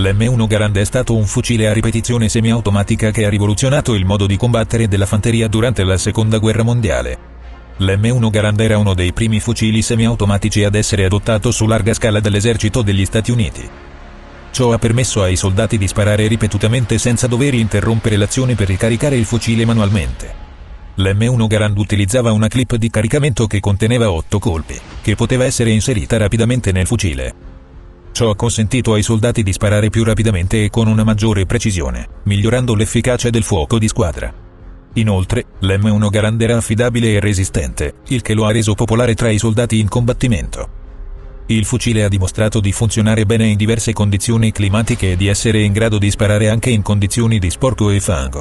L'M1 Garand è stato un fucile a ripetizione semiautomatica che ha rivoluzionato il modo di combattere della fanteria durante la seconda guerra mondiale. L'M1 Garand era uno dei primi fucili semiautomatici ad essere adottato su larga scala dall'esercito degli Stati Uniti. Ciò ha permesso ai soldati di sparare ripetutamente senza dover interrompere l'azione per ricaricare il fucile manualmente. L'M1 Garand utilizzava una clip di caricamento che conteneva 8 colpi, che poteva essere inserita rapidamente nel fucile. Ciò ha consentito ai soldati di sparare più rapidamente e con una maggiore precisione, migliorando l'efficacia del fuoco di squadra. Inoltre, l'M1 Garand era affidabile e resistente, il che lo ha reso popolare tra i soldati in combattimento. Il fucile ha dimostrato di funzionare bene in diverse condizioni climatiche e di essere in grado di sparare anche in condizioni di sporco e fango.